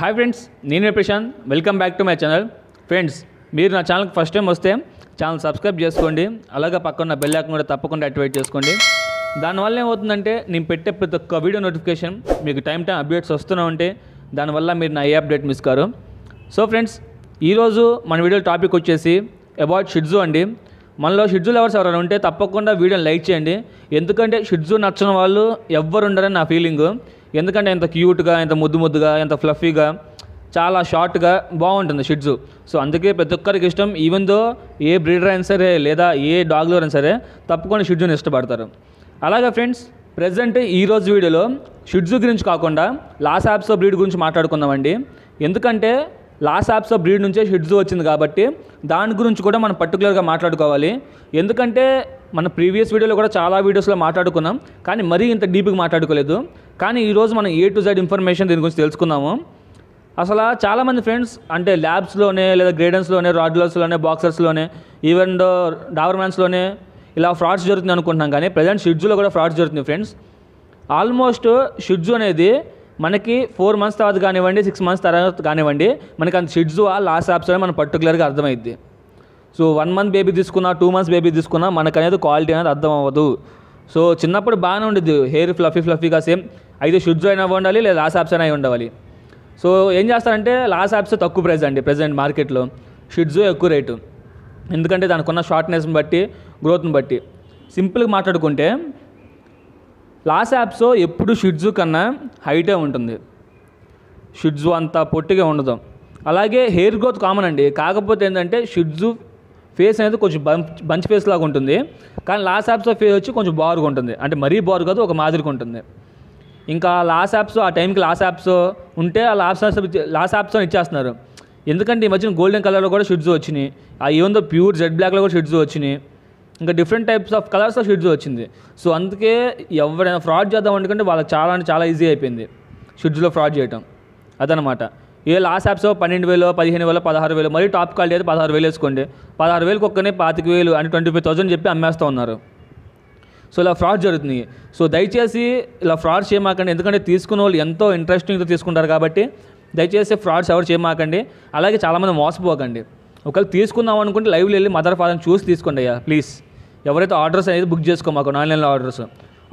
hi friends నేనే Prashanth welcome back to my channel friends మీరు నా ఛానల్కి ఫస్ట్ టైం వస్తే ఛానల్ సబ్స్క్రైబ్ చేసుకోండి అలాగే పక్కన బెల్ కూడా తప్పకుండా యాక్టివేట్ చేసుకోండి దానివల్ల ఏమవుతుందంటే నేను పెట్టే ప్రతి ఒక్క వీడియో నోటిఫికేషన్ మీకు టైం టైం అప్డేట్స్ వస్తూనే ఉంటే దానివల్ల మీరు నా ఏ అప్డేట్ మిస్ కారు సో ఫ్రెండ్స్ ఈరోజు మన వీడియో టాపిక్ వచ్చేసి అబౌట్ షిడ్జు అండి మనలో షిడ్జు లవర్స్ ఎవరైనా ఉంటే తప్పకుండా వీడియోని లైక్ చేయండి ఎందుకంటే షిడ్జు నచ్చిన వాళ్ళు ఎవ్వరు ఉండరని నా ఫీలింగు ఎందుకంటే ఎంత క్యూట్గా ఎంత ముద్దు ముద్దుగా ఎంత ఫ్లఫీగా చాలా షార్ట్గా బాగుంటుంది షిడ్జు సో అందుకే ప్రతి ఒక్కరికి ఇష్టం ఈవెన్ దో ఏ బ్రీడర్ అయినా సరే లేదా ఏ డాగ్లో అయినా సరే తప్పకుండా షిడ్జుని ఇష్టపడతారు అలాగే ఫ్రెండ్స్ ప్రజెంట్ ఈరోజు వీడియోలో షిడ్జు గురించి కాకుండా లాస్ యాప్స్లో బ్రీడ్ గురించి మాట్లాడుకుందామండి ఎందుకంటే లాస్ యాప్స్లో బ్రీడ్ నుంచే షిడ్జు వచ్చింది కాబట్టి దాని గురించి కూడా మనం పర్టికులర్గా మాట్లాడుకోవాలి ఎందుకంటే మన ప్రీవియస్ వీడియోలో కూడా చాలా వీడియోస్లో మాట్లాడుకున్నాం కానీ మరీ ఇంత డీప్గా మాట్లాడుకోలేదు కానీ ఈరోజు మనం ఏ టు జెడ్ ఇన్ఫర్మేషన్ దీని గురించి తెలుసుకుందాము అసలు చాలామంది ఫ్రెండ్స్ అంటే ల్యాబ్స్లోనే లేదా గ్రేడెన్స్లోనే రాడ్లర్స్లోనే బాక్సర్స్లోనే ఈవెన్ మ్యాన్స్లోనే ఇలా ఫ్రాడ్స్ జరుగుతుంది అనుకుంటున్నాం కానీ ప్రజెంట్ షిడ్జులో కూడా ఫ్రాడ్స్ జరుగుతుంది ఫ్రెండ్స్ ఆల్మోస్ట్ షిడ్జు అనేది మనకి ఫోర్ మంత్స్ తర్వాత కానివ్వండి సిక్స్ మంత్స్ తర్వాత కానివ్వండి మనకి అంత షిడ్జు ఆ లాస్ట్ యాప్స్ అనేది మనం పర్టికులర్గా అర్థమైద్ది సో వన్ మంత్ బేబీ తీసుకున్నా టూ మంత్స్ బేబీ తీసుకున్నా మనకు అనేది క్వాలిటీ అనేది అర్థం అవ్వదు సో చిన్నప్పుడు బాగానే ఉండేది హెయిర్ ఫ్లఫీ ఫ్లఫీగా సేమ్ అయితే షుడ్ జాయిన్ ఉండాలి లేదా లాస్ యాప్స్ అయినా ఉండాలి సో ఏం చేస్తారంటే లాస్ యాప్స్ తక్కువ ప్రైస్ అండి ప్రజెంట్ మార్కెట్లో షిడ్జో ఎక్కువ రేటు ఎందుకంటే దానికి ఉన్న షార్ట్నెస్ని బట్టి గ్రోత్ని బట్టి సింపుల్గా మాట్లాడుకుంటే లాస్ యాప్స్ ఎప్పుడు షిడ్జు కన్నా హైటే ఉంటుంది షిడ్జు అంత పొట్టిగా ఉండదు అలాగే హెయిర్ గ్రోత్ కామన్ అండి కాకపోతే ఏంటంటే షిడ్జు ఫేస్ అనేది కొంచెం బంచ్ ఫేస్ లాగా ఉంటుంది కానీ యాప్స్ యాప్స్లో ఫేస్ వచ్చి కొంచెం బారుగా ఉంటుంది అంటే మరీ బారు కాదు ఒక మాదిరిగా ఉంటుంది ఇంకా లాస్ యాప్స్ ఆ టైంకి లాస్ యాప్స్ ఉంటే ఆ లాస్ యాప్స్ లాస్ యాప్స్ అని ఇచ్చేస్తున్నారు ఎందుకంటే ఈ మధ్యన గోల్డెన్ కలర్లో కూడా షిడ్స్ వచ్చినాయి ఆ ఏందో ప్యూర్ జెడ్ బ్లాక్లో కూడా షిడ్స్ వచ్చినాయి ఇంకా డిఫరెంట్ టైప్స్ ఆఫ్ కలర్స్లో షిడ్స్ వచ్చింది సో అందుకే ఎవరైనా ఫ్రాడ్ చేద్దాం అనుకుంటే వాళ్ళకి చాలా అంటే చాలా ఈజీ అయిపోయింది షిడ్స్లో ఫ్రాడ్ చేయటం అదనమాట ఏ లాస్ యాప్స్ పన్నెండు వేలు పదిహేను వేలు పదహారు వేలు మరియు టాప్ క్వాలిటీ అయితే పదహారు వేలు వేసుకోండి పదహారు వేలు ఒక్కనే పాతిక వేలు అని ట్వంటీ ఫైవ్ థౌసండ్ చెప్పి అమ్మేస్తూ ఉన్నారు సో ఇలా ఫ్రాడ్ జరుగుతుంది సో దయచేసి ఇలా ఫ్రాడ్ చేయమాకండి ఎందుకంటే తీసుకున్న వాళ్ళు ఎంతో ఇంట్రెస్టింగ్తో తీసుకుంటారు కాబట్టి దయచేసి ఫ్రాడ్స్ ఎవరు చేయమాకండి అలాగే చాలామంది మోసపోకండి ఒకవేళ తీసుకుందాం అనుకుంటే లైవ్లో వెళ్ళి మదర్ ఫాదర్ చూసి తీసుకోండి అయ్యా ప్లీజ్ ఎవరైతే ఆర్డర్స్ అనేది బుక్ చేసుకోమాకండి ఆన్లైన్లో ఆర్డర్స్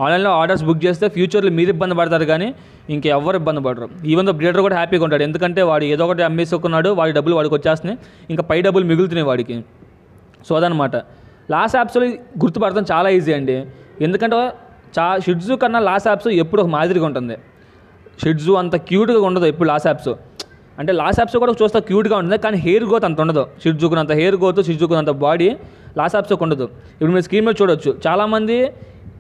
ఆన్లైన్లో ఆర్డర్స్ బుక్ చేస్తే ఫ్యూచర్లో మీరు ఇబ్బంది పడతారు కానీ ఇంకెవ్వరు ఇబ్బంది పడరు ఈవెన్ దో బ్రీడర్ కూడా హ్యాపీగా ఉంటాడు ఎందుకంటే వాడు ఏదో ఒకటి అమ్మేసుకున్నాడు వాడి డబ్బులు వాడికి వచ్చేస్తున్నాయి ఇంకా పై డబ్బులు మిగులుతున్నాయి వాడికి సో అదనమాట లాస్ యాప్స్లో గుర్తుపడటం చాలా ఈజీ అండి ఎందుకంటే చా షిడ్జు కన్నా లాస్ యాప్స్ ఎప్పుడు ఒక మాదిరిగా ఉంటుంది షిడ్జు అంత క్యూట్గా ఉండదు ఎప్పుడు లాస్ యాప్స్ అంటే లాస్ యాప్స్ కూడా చూస్తే క్యూట్గా ఉంటుంది కానీ హెయిర్ గ్రోత్ అంత ఉండదు షిడ్జుకున్నంత హెయిర్ గ్రోత్ షిడ్జుకున్నంత బాడీ లాస్ యాప్స్ ఉండదు ఇప్పుడు మీరు స్క్రీన్ మీద చూడొచ్చు చాలామంది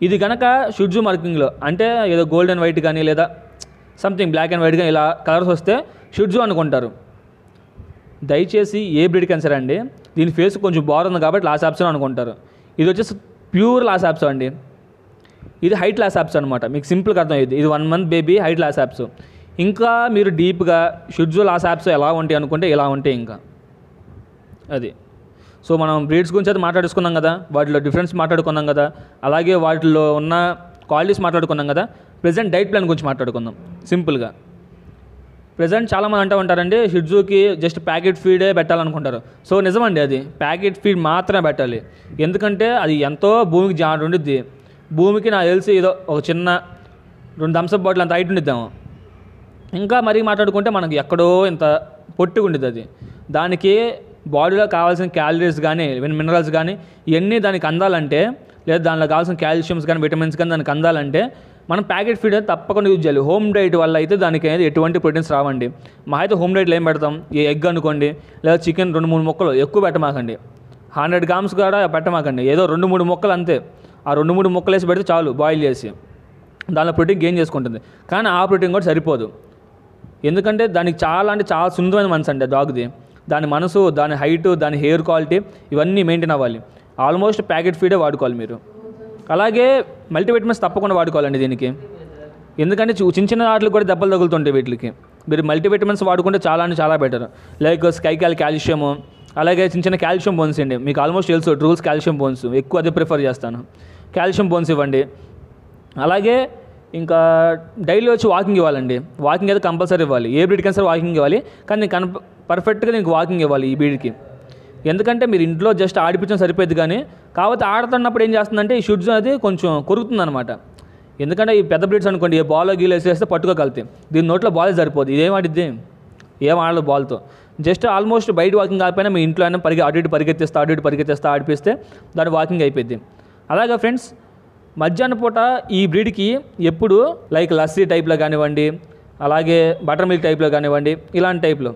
ఇది కనుక షుడ్జు మార్కింగ్లో అంటే ఏదో గోల్డ్ అండ్ వైట్ కానీ లేదా సంథింగ్ బ్లాక్ అండ్ వైట్ కానీ ఇలా కలర్స్ వస్తే షుడ్జు అనుకుంటారు దయచేసి ఏ బ్రిడ్ క్యాన్సర్ అండి దీని ఫేస్ కొంచెం బాగుంది కాబట్టి లాస్ యాప్స్ అనుకుంటారు ఇది వచ్చేసి ప్యూర్ లాస్ యాప్స్ అండి ఇది హైట్ లాస్ యాప్స్ అనమాట మీకు సింపుల్గా అర్థం ఇది ఇది one month baby height Lhasa Apso ఇంకా మీరు డీప్గా షుడ్జు లాస్ యాప్స్ ఎలా ఉంటాయి అనుకుంటే ఇలా ఉంటాయి ఇంకా అది సో మనం బ్రీడ్స్ గురించి అయితే మాట్లాడుకున్నాం కదా వాటిలో డిఫరెన్స్ మాట్లాడుకున్నాం కదా అలాగే వాటిలో ఉన్న క్వాలిటీస్ మాట్లాడుకున్నాం కదా ప్రజెంట్ డైట్ ప్లాన్ గురించి మాట్లాడుకుందాం సింపుల్గా ప్రజెంట్ చాలామంది అంటూ ఉంటారండి షిడ్జూకి జస్ట్ ప్యాకెట్ ఫీడే పెట్టాలనుకుంటారు సో నిజమండి అది ప్యాకెట్ ఫీడ్ మాత్రమే పెట్టాలి ఎందుకంటే అది ఎంతో భూమికి జాడు ఉండిద్ది భూమికి నాకు తెలిసి ఏదో ఒక చిన్న రెండు థమ్సప్ బాటిల్ అంత హైట్ ఉండిద్దాము ఇంకా మరీ మాట్లాడుకుంటే మనకి ఎక్కడో ఇంత పొట్టి ఉండిద్ది అది దానికి బాడీలో కావాల్సిన క్యాలరీస్ కానీ మినరల్స్ కానీ ఇవన్నీ దానికి అందాలంటే లేదా దానిలో కావాల్సిన కాల్షియమ్స్ కానీ విటమిన్స్ కానీ దానికి అందాలంటే మనం ప్యాకెట్ ఫీడ్ అయితే తప్పకుండా యూజ్ చేయాలి హోమ్ డైట్ వల్ల అయితే దానికి అనేది ఎటువంటి ప్రోటీన్స్ రావండి మా అయితే హోమ్ డైట్లో ఏం పెడతాం ఈ ఎగ్ అనుకోండి లేదా చికెన్ రెండు మూడు మొక్కలు ఎక్కువ పెట్టమాకండి హండ్రెడ్ గ్రామ్స్ కూడా పెట్టమాకండి ఏదో రెండు మూడు మొక్కలు అంతే ఆ రెండు మూడు మొక్కలు వేసి పెడితే చాలు బాయిల్ చేసి దానిలో ప్రోటీన్ గెయిన్ చేసుకుంటుంది కానీ ఆ ప్రోటీన్ కూడా సరిపోదు ఎందుకంటే దానికి చాలా అంటే చాలా సున్నితమైన మనసు అండి డాగ్ది దాని మనసు దాని హైటు దాని హెయిర్ క్వాలిటీ ఇవన్నీ మెయింటైన్ అవ్వాలి ఆల్మోస్ట్ ప్యాకెట్ ఫీడే వాడుకోవాలి మీరు అలాగే మల్టీవిటమిన్స్ తప్పకుండా వాడుకోవాలండి దీనికి ఎందుకంటే చిన్న చిన్న వాటికి కూడా దెబ్బలు తగులుతుంటాయి వీటికి మీరు మల్టీవిటమిన్స్ వాడుకుంటే చాలా అంటే చాలా బెటర్ లైక్ స్కైకాల్ కాల్షియము అలాగే చిన్న చిన్న కాల్షియం బోన్స్ అండి మీకు ఆల్మోస్ట్ తెలుసు రూల్స్ కాల్షియం బోన్స్ ఎక్కువ అదే ప్రిఫర్ చేస్తాను కాల్షియం బోన్స్ ఇవ్వండి అలాగే ఇంకా డైలీ వచ్చి వాకింగ్ ఇవ్వాలండి వాకింగ్ అయితే కంపల్సరీ ఇవ్వాలి ఏ బ్రిడ్ కైనా సరే వాకింగ్ ఇవ్వాలి కానీ కన్ పర్ఫెక్ట్గా నీకు వాకింగ్ ఇవ్వాలి ఈ బీడ్కి ఎందుకంటే మీరు ఇంట్లో జస్ట్ ఆడిపించడం సరిపోయేది కానీ కాబట్టి ఆడుతున్నప్పుడు ఏం చేస్తుందంటే ఈ షూట్స్ అది కొంచెం అనమాట ఎందుకంటే ఈ పెద్ద బ్రీడ్స్ అనుకోండి ఏ బాల్ గీలో వేసేస్తే పట్టుకోగలుగుతాయి దీని నోట్లో బాల్ సరిపోదు ఇదేం ఆడిద్ది ఏం ఆడలేదు బాల్తో జస్ట్ ఆల్మోస్ట్ బయట వాకింగ్ కాకపోయినా మీ ఇంట్లో అయినా పరిగె అటు ఇటు పరిగెత్తిస్తా అటు ఇటు పరిగెత్తిస్తా ఆడిపిస్తే దాని వాకింగ్ అయిపోయింది అలాగే ఫ్రెండ్స్ మధ్యాహ్న పూట ఈ బ్రీడ్కి ఎప్పుడు లైక్ లస్సీ టైప్లో కానివ్వండి అలాగే బటర్ మిల్క్ టైప్లో కానివ్వండి ఇలాంటి టైప్లో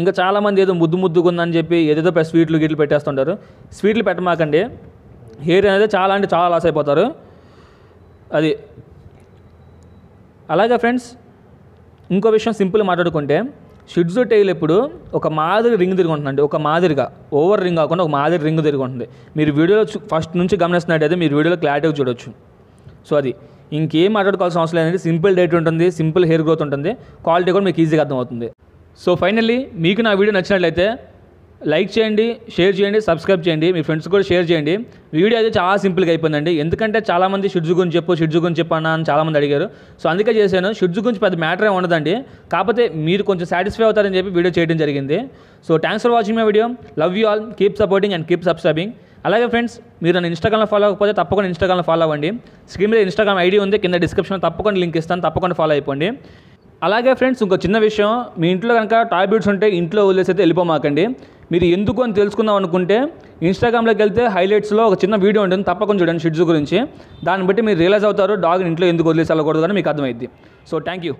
ఇంకా చాలామంది ఏదో ముద్దు ముద్దుకుందని చెప్పి ఏదేదో స్వీట్లు గిట్లు పెట్టేస్తుంటారు స్వీట్లు పెట్టమాకండి హెయిర్ అనేది చాలా అంటే చాలా లాస్ అయిపోతారు అది అలాగే ఫ్రెండ్స్ ఇంకో విషయం సింపుల్ మాట్లాడుకుంటే షిడ్జు టైల్ ఎప్పుడు ఒక మాదిరి రింగ్ తిరుగుంటుందండి ఒక మాదిరిగా ఓవర్ రింగ్ కాకుండా ఒక మాదిరి రింగ్ తిరుగుంటుంది మీరు వీడియోలో ఫస్ట్ నుంచి గమనిస్తున్నట్టయితే మీరు వీడియోలో క్లారిటీగా చూడొచ్చు సో అది ఇంకేం మాట్లాడుకోవాల్సిన అవసరం లేదండి సింపుల్ డైట్ ఉంటుంది సింపుల్ హెయిర్ గ్రోత్ ఉంటుంది క్వాలిటీ కూడా మీకు ఈజీగా అర్థమవుతుంది సో ఫైనల్లీ మీకు నా వీడియో నచ్చినట్లయితే లైక్ చేయండి షేర్ చేయండి సబ్స్క్రైబ్ చేయండి మీ ఫ్రెండ్స్ కూడా షేర్ చేయండి వీడియో అయితే చాలా సింపుల్గా అయిపోయిందండి ఎందుకంటే చాలామంది షిడ్జు గురించి చెప్పు షిడ్జు గురించి చెప్పానా అని చాలామంది అడిగారు సో అందుకే చేశాను షిడ్జు గురించి పెద్ద మ్యాటర్ ఉండదండి కాకపోతే మీరు కొంచెం సాటిస్ఫై అవుతారని చెప్పి వీడియో చేయడం జరిగింది so thanks for watching my video love you all keep supporting and keep subscribing అలాగే ఫ్రెండ్స్ మీరు నన్ను ఇన్స్టాగ్రామ్లో ఫాలో అవ్వకపోతే తప్పకుండా ఇన్స్టాగ్రామ్లో ఫాలో అవ్వండి స్క్రీన్ మీద ఇన్స్టాగ్రామ్ ఐడి ఉంది కింద డిస్క్రిప్షన్లో తప్పకుండా లింక్ ఇస్తాను తప్పకుండా ఫాలో అయిపోండి అలాగే ఫ్రెండ్స్ ఇంకో చిన్న విషయం మీ ఇంట్లో కనుక టాయిబిట్స్ ఉంటే ఇంట్లో వదిలేసి అయితే వెళ్ళిపోమాకండి మీరు ఎందుకు అని తెలుసుకుందాం అనుకుంటే ఇన్స్టాగ్రామ్లోకి వెళ్తే హైలైట్స్లో ఒక చిన్న వీడియో ఉంటుంది తప్పకుండా చూడండి షిడ్స్ గురించి దాన్ని బట్టి మీరు రియలైజ్ అవుతారు డాగ్ ఇంట్లో ఎందుకు వదిలేసి వెళ్ళకూడదు అని మీకు అర్థమైంది సో థ్యాంక్ యూ